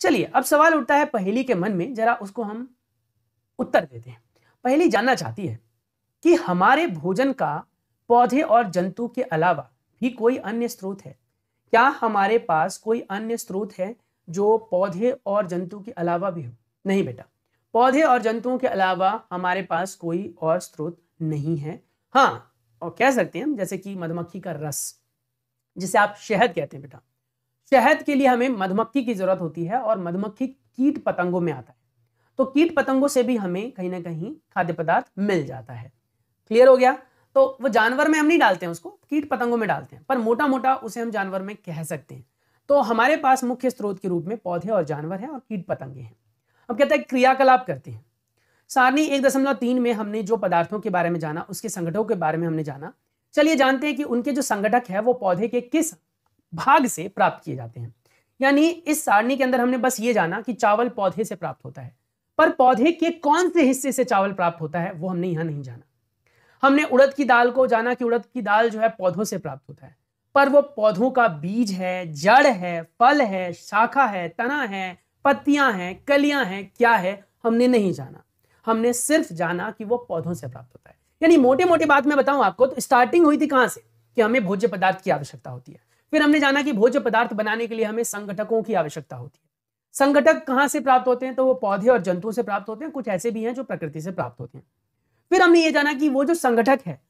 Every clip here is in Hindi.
चलिए अब सवाल उठता है पहेली के मन में जरा उसको हम उत्तर देते हैं पहेली जानना चाहती है कि हमारे भोजन का पौधे और जंतु के अलावा भी कोई अन्य स्रोत है क्या हमारे पास कोई अन्य स्रोत है जो पौधे और जंतु के अलावा भी हो नहीं बेटा पौधे और जंतुओं के अलावा हमारे पास कोई और स्रोत नहीं है हाँ और कह सकते हैं हम जैसे कि मधुमक्खी का रस जिसे आप शहद कहते हैं बेटा शहद के लिए हमें मधुमक्खी की जरूरत होती है और मधुमक्खी कीट पतंगों में आता है तो कीट पतंगों से भी हमें कहीं ना कहीं खाद्य पदार्थ मिल जाता है क्लियर हो गया तो वो जानवर में हम नहीं डालते हैं उसको कीट पतंगों में डालते हैं पर मोटा मोटा उसे हम जानवर में कह सकते हैं तो हमारे पास मुख्य स्रोत के रूप में पौधे और जानवर हैं और कीट पतंगे हैं हम कहते हैं क्रियाकलाप करते हैं सारणी एक दशमलव तीन में हमने जो पदार्थों के बारे में जाना उसके संगठों के बारे में हमने जाना चलिए जानते हैं कि उनके जो संगठक है वो पौधे के किस भाग से प्राप्त किए जाते हैं यानी इस सारणी के अंदर हमने बस ये जाना कि चावल पौधे से प्राप्त होता है पर पौधे के कौन से हिस्से से चावल प्राप्त होता है वो हमने यहाँ नहीं जाना हमने उड़द की दाल को जाना कि उड़द की दाल जो है पौधों से प्राप्त होता है पर वो पौधों का बीज है जड़ है फल है शाखा है तना है पत्तियां हैं कलियां हैं क्या है हमने नहीं जाना हमने सिर्फ जाना कि वो पौधों से प्राप्त होता है यानी मोटे मोटे बात मैं बताऊं आपको तो स्टार्टिंग हुई थी कहां से कि हमें भोज्य पदार्थ की आवश्यकता होती है फिर हमने जाना कि भोज्य पदार्थ बनाने के लिए हमें संगठकों की आवश्यकता होती है संगठक कहाँ से प्राप्त होते हैं तो वो पौधे और जंतुओं से प्राप्त होते हैं कुछ ऐसे भी हैं जो प्रकृति से प्राप्त होते हैं फिर हमने ये जाना कि वो जो संगठक है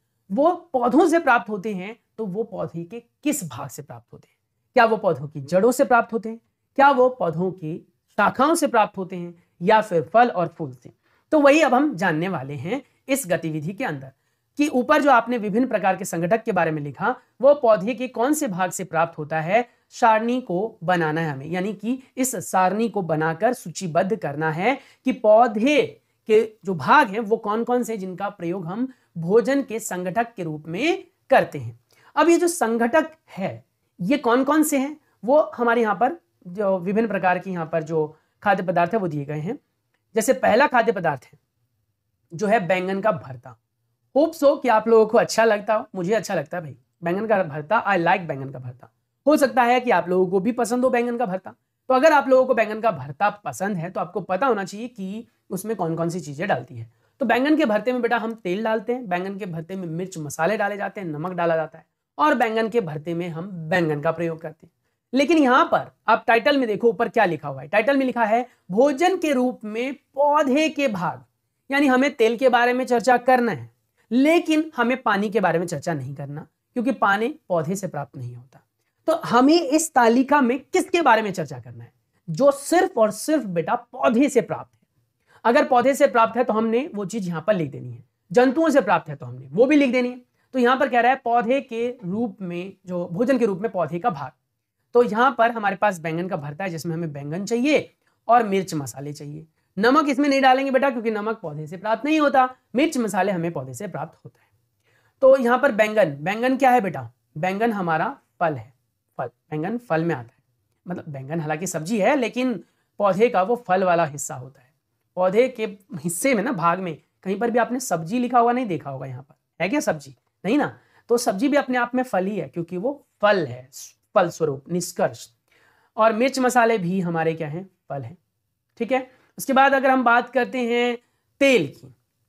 वो पौधों से प्राप्त होते हैं तो वो पौधे के किस भाग से प्राप्त होते हैं क्या वो पौधों की जड़ों से प्राप्त होते हैं क्या वो पौधों की शाखाओं से प्राप्त होते हैं या फिर फल और फूल से तो वही अब हम जानने वाले हैं इस गतिविधि के अंदर कि ऊपर जो आपने विभिन्न प्रकार के संगठक के बारे में लिखा वो पौधे के कौन से भाग से प्राप्त होता है सारणी को बनाना है हमें यानी कि इस सारणी को बनाकर सूचीबद्ध करना है कि पौधे के जो भाग हैं वो कौन कौन से जिनका प्रयोग हम भोजन के संगठक के रूप में करते हैं अब ये जो संगठक है ये कौन कौन से हैं वो हमारे यहाँ पर जो विभिन्न प्रकार के यहाँ पर जो खाद्य पदार्थ है वो दिए गए हैं जैसे पहला खाद्य पदार्थ है जो है बैंगन का भरता होप सो कि आप लोगों को अच्छा लगता हो मुझे अच्छा लगता है भाई बैंगन का भरता आई लाइक बैंगन का भरता हो सकता है कि आप लोगों को भी पसंद हो बैंगन का भरता तो अगर आप लोगों को बैंगन का भरता पसंद है तो आपको पता होना चाहिए कि उसमें कौन कौन सी चीज़ें डालती है तो बैंगन के भरते में बेटा हम तेल डालते हैं बैंगन के भरते में मिर्च मसाले डाले जाते हैं नमक डाला जाता है और बैंगन के भरते में हम बैंगन का प्रयोग करते हैं लेकिन यहाँ पर आप टाइटल में देखो ऊपर क्या लिखा हुआ है टाइटल में लिखा है भोजन के रूप में पौधे के भाग यानी हमें तेल के बारे में चर्चा करना है लेकिन हमें पानी के बारे में चर्चा नहीं करना क्योंकि पानी पौधे से प्राप्त नहीं होता तो हमें इस तालिका में किसके बारे में चर्चा करना है जो सिर्फ और सिर्फ बेटा पौधे से प्राप्त है अगर पौधे से प्राप्त है तो हमने वो चीज यहां पर लिख देनी है जंतुओं से प्राप्त है तो हमने वो भी लिख देनी है तो यहां पर कह रहा है पौधे के रूप में जो भोजन के रूप में पौधे का भाग तो यहां पर हमारे पास बैंगन का भरता है जिसमें हमें बैंगन चाहिए और मिर्च मसाले चाहिए नमक इसमें नहीं डालेंगे बेटा क्योंकि नमक पौधे से प्राप्त नहीं होता मिर्च मसाले हमें पौधे से प्राप्त होता है तो यहाँ पर बैंगन बैंगन क्या है बेटा बैंगन हमारा फल है फल बैंगन फल में आता है मतलब बैंगन हालांकि सब्जी है लेकिन पौधे का वो फल वाला हिस्सा होता है पौधे के हिस्से में ना भाग में कहीं पर भी आपने सब्जी लिखा हुआ नहीं देखा होगा यहाँ पर है क्या सब्जी नहीं ना तो सब्जी भी अपने आप में फल ही है क्योंकि वो फल है फल स्वरूप निष्कर्ष और मिर्च मसाले भी हमारे क्या हैं फल हैं ठीक है उसके बाद अगर हम बात करते हैं तेल की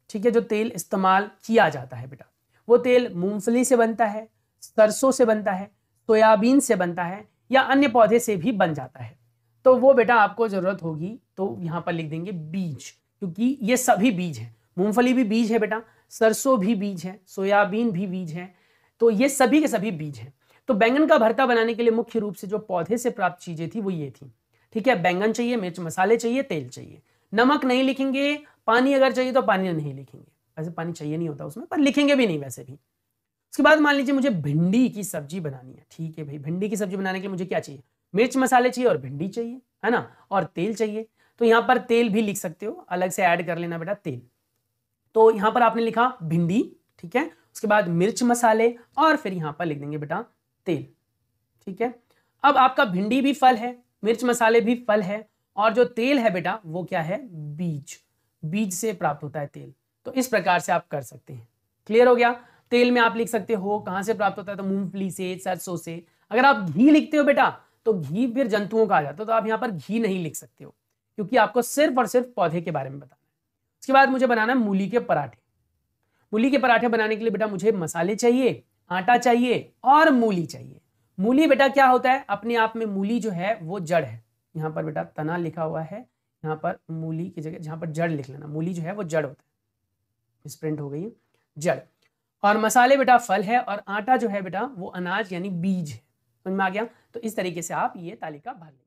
ठीक है जो तेल इस्तेमाल किया जाता है बेटा वो तेल मूंगफली से बनता है सरसों से बनता है सोयाबीन से बनता है या अन्य पौधे से भी बन जाता है तो वो बेटा आपको ज़रूरत होगी तो यहाँ पर लिख देंगे बीज क्योंकि ये सभी बीज हैं मूंगफली भी बीज है बेटा सरसों भी बीज है सोयाबीन भी बीज है तो ये सभी के सभी बीज हैं तो बैंगन का भरता बनाने के लिए मुख्य रूप से जो पौधे से प्राप्त चीज़ें थी वो ये थी ठीक है बैंगन चाहिए मिर्च मसाले चाहिए तेल चाहिए नमक नहीं लिखेंगे पानी अगर चाहिए तो पानी नहीं लिखेंगे वैसे पानी चाहिए नहीं होता उसमें पर लिखेंगे भी नहीं वैसे भी उसके बाद मान लीजिए मुझे भिंडी की सब्जी बनानी है ठीक है भाई भिंडी की सब्जी बनाने के लिए मुझे क्या चाहिए मिर्च मसाले चाहिए और भिंडी चाहिए है ना और तेल चाहिए तो यहाँ पर तेल भी लिख सकते हो अलग से ऐड कर लेना बेटा तेल तो यहाँ पर आपने लिखा भिंडी ठीक है उसके बाद मिर्च मसाले और फिर यहाँ पर लिख देंगे बेटा तेल ठीक है अब आपका भिंडी भी फल है मिर्च मसाले भी फल है और जो तेल है बेटा वो क्या है बीज बीज से प्राप्त होता है तेल तो इस प्रकार से आप कर सकते हैं क्लियर हो गया तेल में आप लिख सकते हो कहाँ से प्राप्त होता है तो मूंगफली से सरसों से अगर आप घी लिखते हो बेटा तो घी फिर जंतुओं का आ जाता है तो आप यहाँ पर घी नहीं लिख सकते हो क्योंकि आपको सिर्फ और सिर्फ पौधे के बारे में बताना है उसके बाद मुझे बनाना है मूली के पराठे मूली के पराठे बनाने के लिए बेटा मुझे मसाले चाहिए आटा चाहिए और मूली चाहिए मूली बेटा क्या होता है अपने आप में मूली जो है वो जड़ है यहाँ पर बेटा तना लिखा हुआ है यहाँ पर मूली की जगह जहाँ पर जड़ लिख लेना मूली जो है वो जड़ होता है स्प्रिंट हो गई है जड़ और मसाले बेटा फल है और आटा जो है बेटा वो अनाज यानी बीज है समझ में आ गया तो इस तरीके से आप ये तालिका भर लें